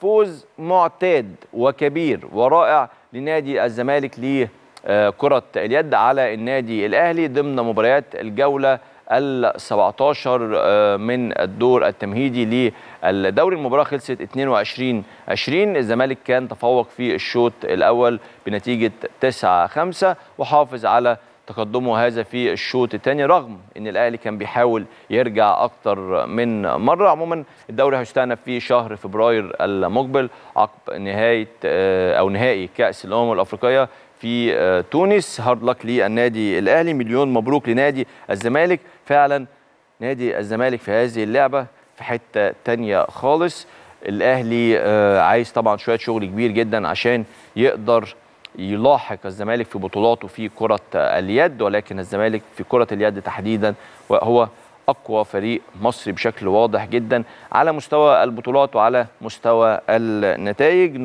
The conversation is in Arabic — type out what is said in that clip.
فوز معتاد وكبير ورائع لنادي الزمالك لكرة آه، اليد على النادي الأهلي ضمن مباريات الجولة ال 17 آه، من الدور التمهيدي للدوري المباراة خلصت 22 20 الزمالك كان تفوق في الشوط الأول بنتيجة 9 5 وحافظ على تقدمه هذا في الشوط الثاني رغم ان الاهلي كان بيحاول يرجع اكتر من مره عموما الدوري هيستأنف في شهر فبراير المقبل عقب نهايه آه، او نهائي كاس الامم الافريقيه في آه، تونس هارد لك للنادي الاهلي مليون مبروك لنادي الزمالك فعلا نادي الزمالك في هذه اللعبه في حته تانية خالص الاهلي آه، عايز طبعا شويه شغل كبير جدا عشان يقدر يلاحق الزمالك في بطولاته في كرة اليد ولكن الزمالك في كرة اليد تحديدا وهو أقوى فريق مصري بشكل واضح جدا على مستوى البطولات وعلى مستوى النتائج